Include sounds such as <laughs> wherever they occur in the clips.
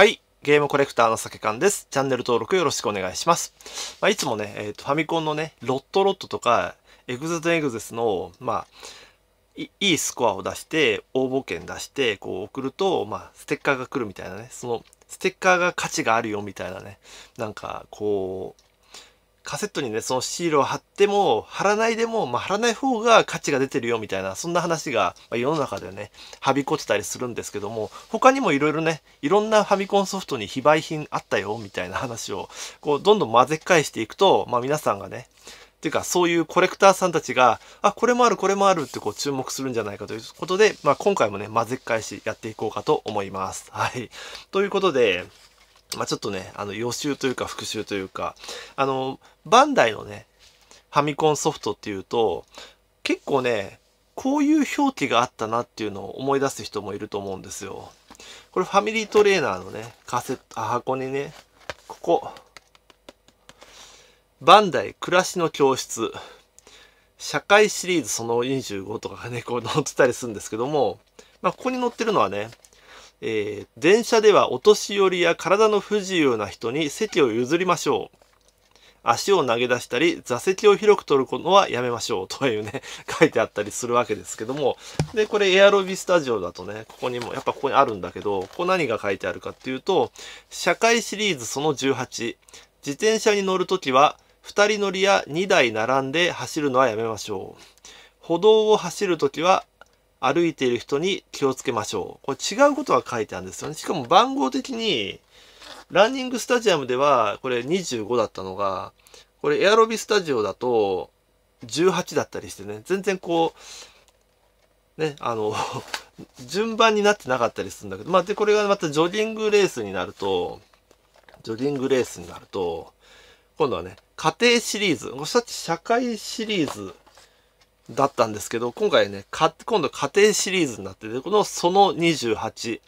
はい。ゲームコレクターの酒缶です。チャンネル登録よろしくお願いします。まあ、いつもね、えっ、ー、と、ファミコンのね、ロットロットとか、エグゼとエグゼスの、まあ、いいスコアを出して、応募券出して、こう送ると、まあ、ステッカーが来るみたいなね、その、ステッカーが価値があるよみたいなね、なんか、こう、カセットにね、そのシールを貼っても、貼らないでも、まあ、貼らない方が価値が出てるよみたいな、そんな話が、ま世の中でね、はびこってたりするんですけども、他にもいろいろね、いろんなファミコンソフトに非売品あったよみたいな話を、こう、どんどん混ぜ返していくと、まあ、皆さんがね、っていうか、そういうコレクターさんたちが、あ、これもある、これもあるってこう注目するんじゃないかということで、まあ今回もね、混ぜ返しやっていこうかと思います。はい。ということで、まあ、ちょっとね、あの予習というか復習というか、あの、バンダイのね、ファミコンソフトっていうと、結構ね、こういう表記があったなっていうのを思い出す人もいると思うんですよ。これファミリートレーナーのね、カセット、箱にね、ここ、バンダイ暮らしの教室、社会シリーズその25とかがね、こう載ってたりするんですけども、まあ、ここに載ってるのはね、えー、電車ではお年寄りや体の不自由な人に席を譲りましょう。足を投げ出したり、座席を広く取ることはやめましょうというね、<laughs> 書いてあったりするわけですけども、で、これエアロビスタジオだとね、ここにも、やっぱここにあるんだけど、ここ何が書いてあるかっていうと、社会シリーズその18、自転車に乗るときは、2人乗りや2台並んで走るのはやめましょう。歩道を走るときは歩いている人に気をつけましょう。これ違うことが書いてあるんですよね。しかも番号的に、ランニングスタジアムではこれ25だったのが、これエアロビスタジオだと18だったりしてね、全然こう、ね、あの順番になってなかったりするんだけど、まあ、で、これがまたジョギングレースになると、ジョギングレースになると、今度はね、家庭シリーズ、そして社会シリーズだったんですけど、今回ね、か、今度家庭シリーズになってて、このその28。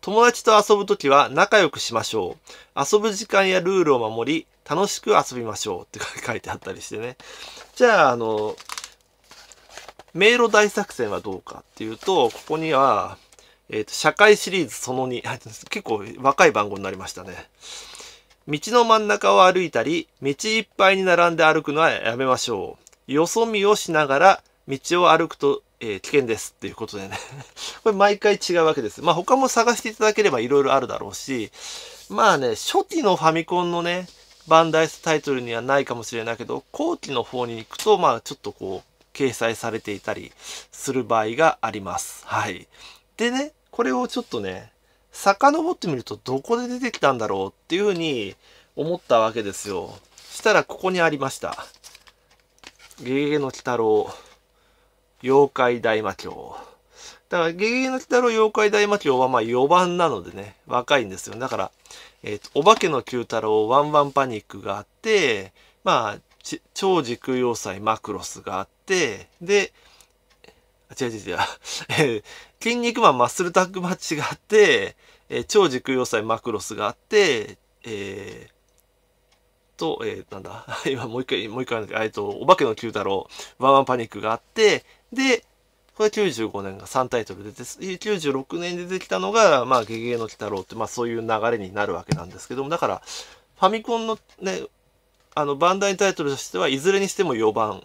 友達と遊ぶときは仲良くしましょう。遊ぶ時間やルールを守り、楽しく遊びましょうって書いてあったりしてね。じゃあ、あの、迷路大作戦はどうかっていうと、ここには、えっ、ー、と、社会シリーズその2。<laughs> 結構若い番号になりましたね。道の真ん中を歩いたり、道いっぱいに並んで歩くのはやめましょう。よそ見をしながら道を歩くと、えー、危険ですっていうことでね <laughs> これ毎回違うわけです。まあ他も探していただければいろいろあるだろうし、まあね、初期のファミコンのね、バンダイスタイトルにはないかもしれないけど、後期の方に行くと、まあちょっとこう、掲載されていたりする場合があります。はい。でね、これをちょっとね、遡ってみるとどこで出てきたんだろうっていうふうに思ったわけですよ。したらここにありました。ゲゲゲの鬼太郎。妖怪大魔教。だから、ゲゲゲの鬼太郎妖怪大魔教はまあ4番なのでね、若いんですよ。だから、えっ、ー、<laughs> と、お化けの九太郎、ワンワンパニックがあって、まあ、超時空要塞マクロスがあって、で、違う違う違う、え筋肉マンマッスルタッグマッチがあって、えー、超時空要塞マクロスがあって、えー、と、えー、なんだ、今もう一回、もう一回、えっと、お化けの九太郎、ワンワンパニックがあって、で、これ95年が3タイトル出て、96年でてきたのが、まあ、ゲゲゲの鬼太郎って、まあそういう流れになるわけなんですけども、だから、ファミコンのね、あの、バンダイタイトルとしては、いずれにしても4番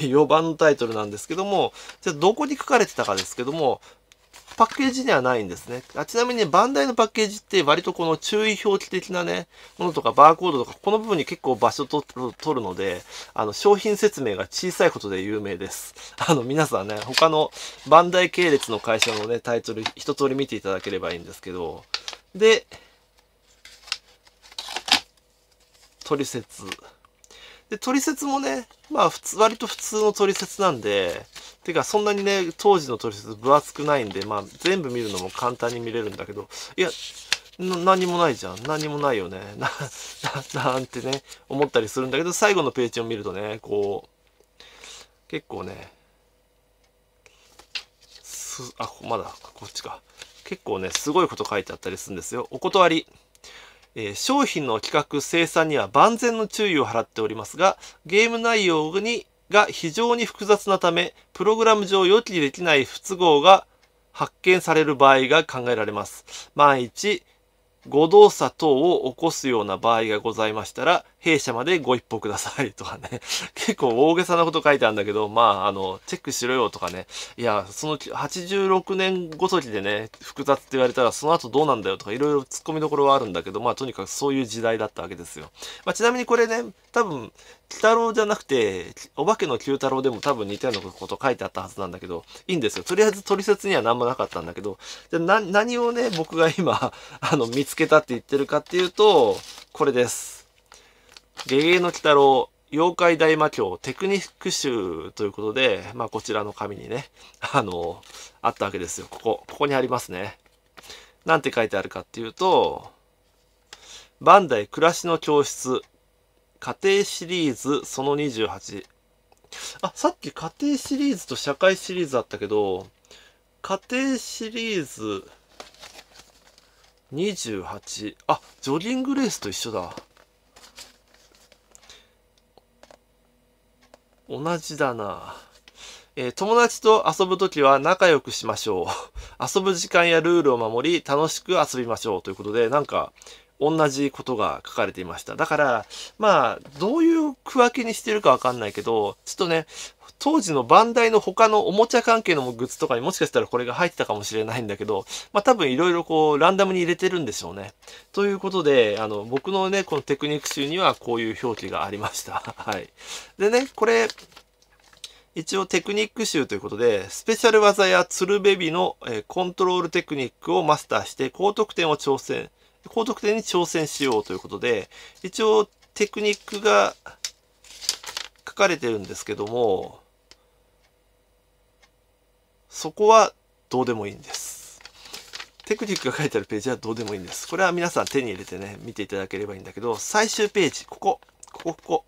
4 <laughs> 番のタイトルなんですけども、じゃどこに書かれてたかですけども、パッケージではないんですね。あちなみにバンダイのパッケージって割とこの注意表記的なね、ものとかバーコードとか、この部分に結構場所取るので、あの、商品説明が小さいことで有名です。<laughs> あの、皆さんね、他のバンダイ系列の会社のね、タイトル一通り見ていただければいいんですけど、で、トリセツ。で、トリセツもね、まあ普通、割と普通のトリセツなんで、てかそんなにね、当時のトリセツ分厚くないんで、まあ全部見るのも簡単に見れるんだけど、いや、何もないじゃん。何もないよね。<laughs> な、な、なんてね、思ったりするんだけど、最後のページを見るとね、こう、結構ね、す、あ、まだ、こっちか。結構ね、すごいこと書いてあったりするんですよ。お断り。え商品の企画生産には万全の注意を払っておりますがゲーム内容にが非常に複雑なためプログラム上予期できない不都合が発見される場合が考えられます万一誤動作等を起こすような場合がございましたら弊社までご一報くださいとかね、<laughs> 結構大げさなこと書いてあるんだけど、まあ、あの、チェックしろよとかね、いや、その86年ごときでね、複雑って言われたらその後どうなんだよとかいろいろ突っ込みどころはあるんだけど、まあ、とにかくそういう時代だったわけですよ。まあ、ちなみにこれね、多分、鬼太郎じゃなくて、お化けの九太郎でも多分似たようなこと書いてあったはずなんだけど、いいんですよ。とりあえず取説には何もなかったんだけど、じゃな、何をね、僕が今、あの、見つけたって言ってるかっていうと、これです。ゲゲの鬼太郎、妖怪大魔教テクニック集ということで、まあこちらの紙にね、<laughs> あの、あったわけですよ。ここ、ここにありますね。なんて書いてあるかっていうと、バンダイ暮らしの教室、家庭シリーズその28。あ、さっき家庭シリーズと社会シリーズあったけど、家庭シリーズ28。あ、ジョギングレースと一緒だ。同じだな。えー、友達と遊ぶときは仲良くしましょう。<laughs> 遊ぶ時間やルールを守り、楽しく遊びましょう。ということで、なんか、同じことが書かれていました。だから、まあ、どういう区分けにしてるかわかんないけど、ちょっとね、当時のバンダイの他のおもちゃ関係のグッズとかにもしかしたらこれが入ってたかもしれないんだけど、まあ多分いろいろこうランダムに入れてるんでしょうね。ということで、あの、僕のね、このテクニック集にはこういう表記がありました。<laughs> はい。でね、これ、一応テクニック集ということで、スペシャル技や鶴ベビの、えコントロールテクニックをマスターして高得点を挑戦、高得点に挑戦しようということで、一応テクニックが書かれてるんですけども、そこはどうでもいいんです。テクニックが書いてあるページはどうでもいいんです。これは皆さん手に入れてね、見ていただければいいんだけど、最終ページ、ここ、ここ、ここ。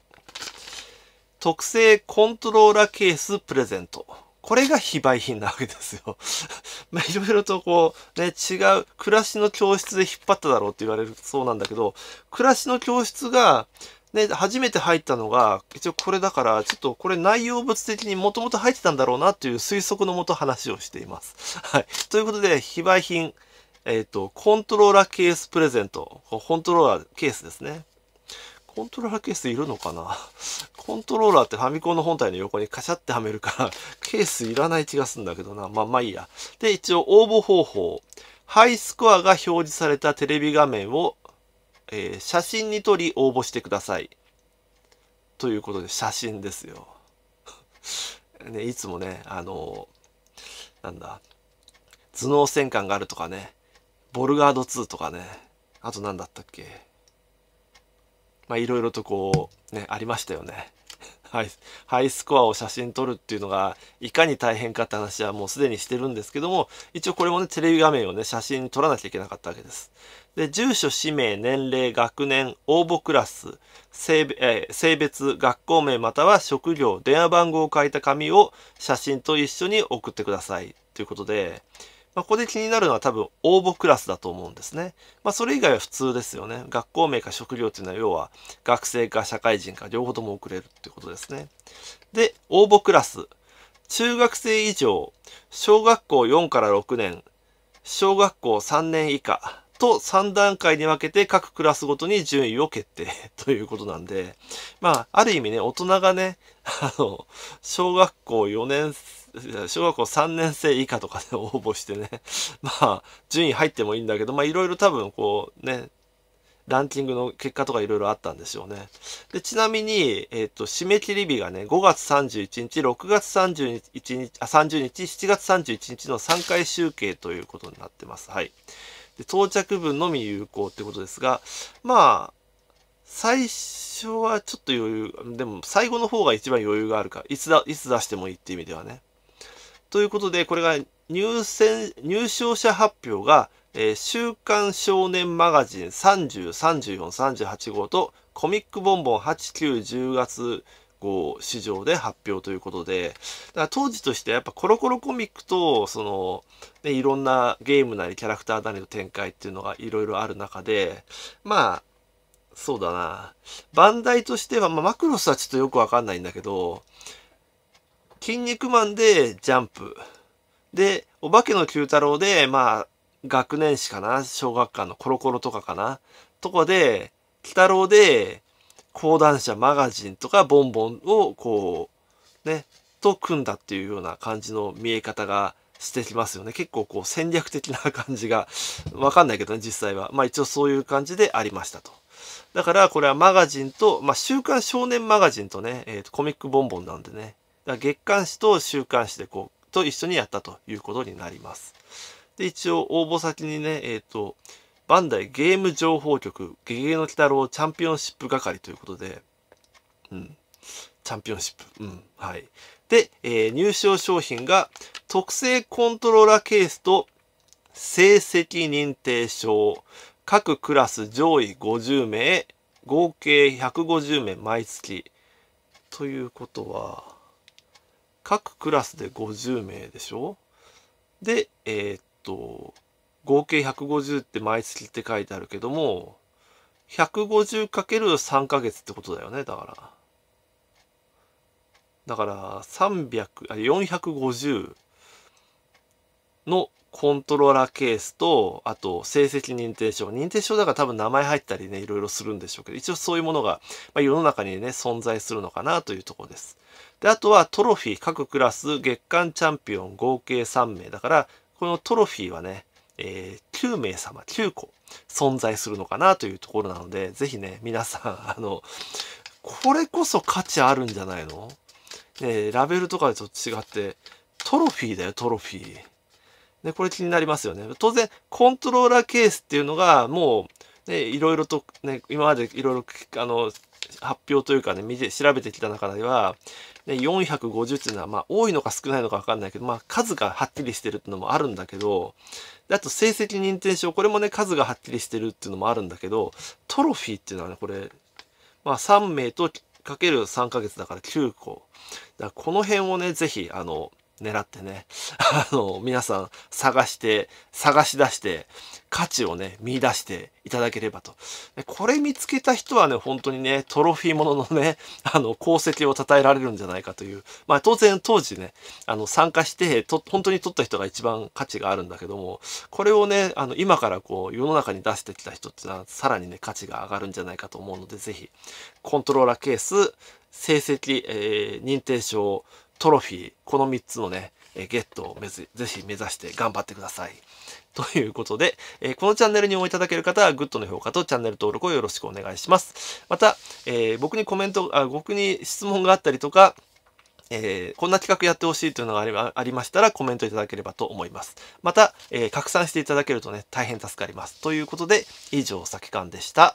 特製コントローラーケースプレゼント。これが非売品なわけですよ。<laughs> まあいろいろとこうね、違う、暮らしの教室で引っ張っただろうって言われるそうなんだけど、暮らしの教室がで、初めて入ったのが、一応これだから、ちょっとこれ内容物的にもともと入ってたんだろうなという推測のもと話をしています。<laughs> はい。ということで、非売品、えっ、ー、と、コントローラーケースプレゼント。コントローラーケースですね。コントローラーケースいるのかな <laughs> コントローラーってファミコンの本体の横にカシャってはめるから、<laughs> ケースいらない気がするんだけどな。まあまあいいや。で、一応応募方法。ハイスコアが表示されたテレビ画面をえー、写真に撮り応募してください。ということで、写真ですよ。<laughs> ね、いつもね、あのー、なんだ、頭脳戦艦があるとかね、ボルガード2とかね、あと何だったっけ。まあ、いろいろとこう、ね、ありましたよね。ハイハイスコアを写真撮るっていうのがいかに大変かって話はもうすでにしてるんですけども一応これもねテレビ画面をね写真撮らなきゃいけなかったわけですで住所氏名年齢学年応募クラス性,、えー、性別学校名または職業電話番号を書いた紙を写真と一緒に送ってくださいということでまあ、ここで気になるのは多分応募クラスだと思うんですね。まあ、それ以外は普通ですよね。学校名か職業というのは要は学生か社会人か両方とも送れるってことですね。で、応募クラス。中学生以上、小学校4から6年、小学校3年以下と3段階に分けて各クラスごとに順位を決定 <laughs> ということなんで、まあ、ある意味ね、大人がね、あの、小学校4年生、小学校3年生以下とかで応募してね、<laughs> まあ、順位入ってもいいんだけど、まあ、いろいろ多分こうね、ランキングの結果とかいろいろあったんでしょうね。で、ちなみに、えっ、ー、と、締め切り日がね、5月31日、6月31日、あ、30日、7月31日の3回集計ということになってます。はい。で、到着分のみ有効ってことですが、まあ、最初はちょっと余裕、でも最後の方が一番余裕があるか、いつだ、いつ出してもいいって意味ではね。ということで、これが入選、入賞者発表が、えー、週刊少年マガジン30、34、38号とコミックボンボン8、9、10月号市場で発表ということで、だから当時としてやっぱコロコロコミックと、その、ね、いろんなゲームなりキャラクターなりの展開っていうのがいろいろある中で、まあ、そうだな。バンダイとしては、まあ、マクロスはちょっとよくわかんないんだけど、筋肉マンでジャンプ。で、お化けの Q 太郎で、まあ、学年誌かな小学館のコロコロとかかなとかで、鬼太郎で、講談社マガジンとかボンボンをこう、ね、と組んだっていうような感じの見え方がしてきますよね。結構こう戦略的な感じが、<laughs> わかんないけどね、実際は。まあ一応そういう感じでありましたと。だからこれはマガジンと、まあ週刊少年マガジンとね、えー、とコミックボンボンなんでね、だ月刊誌と週刊誌でこう、と一緒にやったということになります。で、一応応募先にね、えっ、ー、と、バンダイゲーム情報局、ゲゲゲの鬼太郎チャンピオンシップ係ということで、うん、チャンピオンシップ、うん、はい。で、えー、入賞商品が、特製コントローラーケースと、成績認定証、各クラス上位50名、合計150名毎月。ということは、各クラスで50名でしょで、えー、っと、合計150って毎月って書いてあるけども、150×3 ヶ月ってことだよね、だから。だから300あ450のコントローラーケースとあと成績認定証認定証だから多分名前入ったりねいろいろするんでしょうけど一応そういうものが、まあ、世の中にね存在するのかなというところです。で、あとはトロフィー、各クラス月間チャンピオン合計3名だから、このトロフィーはね、えー、9名様9個存在するのかなというところなので、ぜひね、皆さん、<laughs> あの、これこそ価値あるんじゃないのね、ラベルとかと違って、トロフィーだよ、トロフィー。ね、これ気になりますよね。当然、コントローラーケースっていうのが、もう、ね、いろいろと、ね、今までいろいろ、あの、発表というかね、見て、調べてきた中では、ね、450っていうのは、まあ、多いのか少ないのかわかんないけど、まあ、数がはっきりしてるっていうのもあるんだけど、あと、成績認定証、これもね、数がはっきりしてるっていうのもあるんだけど、トロフィーっていうのはね、これ、まあ、3名とかける3ヶ月だから9個。だからこの辺をね、ぜひ、あの、狙ってね、<laughs> あの、皆さん探して、探し出して、価値をね、見出していただければと。でこれ見つけた人はね、本当にね、トロフィーもののね、<laughs> あの、功績を称えられるんじゃないかという。まあ当然当時ね、あの、参加して、と、本当に取った人が一番価値があるんだけども、これをね、あの、今からこう、世の中に出してきた人ってのは、さらにね、価値が上がるんじゃないかと思うので、ぜひ、コントローラーケース、成績、えー、認定証、トロフィー、この3つのね、えゲットをめずぜひ目指して頑張ってください。<laughs> ということで、えこのチャンネルに応援いただける方は、グッドの評価とチャンネル登録をよろしくお願いします。また、えー、僕にコメントあ、僕に質問があったりとか、えー、こんな企画やってほしいというのがありましたらコメントいただければと思います。また、えー、拡散していただけるとね、大変助かります。ということで、以上、先きでした。